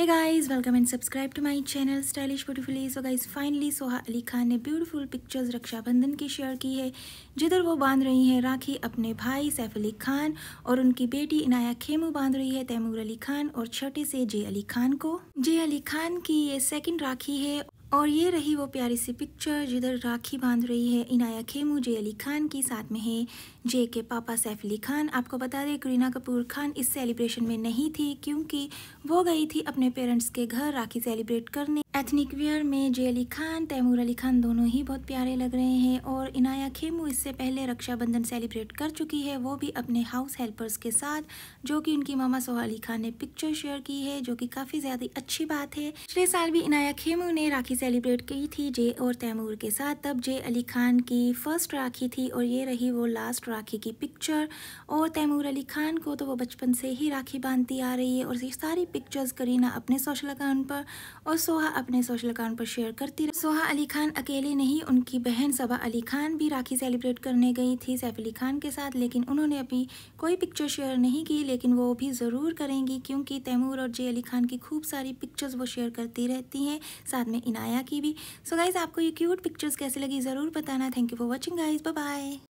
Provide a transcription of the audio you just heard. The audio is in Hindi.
Hey guys, welcome and subscribe to my channel Stylish Beautifully. So guys, finally Soha Ali Khan ने ब्यूटीफुल पिक्चर्स रक्षाबंधन की शेयर की है जिधर वो बांध रही हैं राखी अपने भाई सैफ अली खान और उनकी बेटी इनाया खेमू बांध रही है तैमूर अली खान और छोटे से जे अली खान को जे अली खान की ये सेकेंड राखी है और ये रही वो प्यारी सी पिक्चर जिधर राखी बांध रही है इनाया खेमू जे अली खान की साथ में है जे के पापा सैफ अली खान आपको बता दें करीना कपूर खान इस सेलिब्रेशन में नहीं थी क्योंकि वो गई थी अपने पेरेंट्स के घर राखी सेलिब्रेट करने एथनिक वियर में जे अली खान तैमूर अली खान दोनों ही बहुत प्यारे लग रहे हैं और इनाया खेमू इससे पहले रक्षाबंधन सेलिब्रेट कर चुकी है वो भी अपने हाउस हेल्पर्स के साथ जो कि उनकी मामा सोहा अली खान ने पिक्चर शेयर की है जो कि काफ़ी ज़्यादा अच्छी बात है पिछले साल भी इनाया खेमू ने राखी सेलिब्रेट की थी जे और तैमूर के साथ तब जे अली खान की फ़र्स्ट राखी थी और ये रही वो लास्ट राखी की पिक्चर और तैमूर अली खान को तो वो बचपन से ही राखी बांधती आ रही है और ये सारी पिक्चर्स करीना अपने सोशल अकाउंट पर और सोहा अपने सोशल अकाउंट पर शेयर करती रही सोहा अली खान अकेले नहीं उनकी बहन सबा अली खान भी राखी सेलिब्रेट करने गई थी सैफ अली खान के साथ लेकिन उन्होंने अभी कोई पिक्चर शेयर नहीं की लेकिन वो भी ज़रूर करेंगी क्योंकि तैमूर और जे अली खान की खूब सारी पिक्चर्स वो शेयर करती रहती हैं साथ में इनाया की भी सो so गाइज़ आपको ये क्यूट पिक्चर्स कैसे लगी ज़रूर बताना thank you for watching guys bye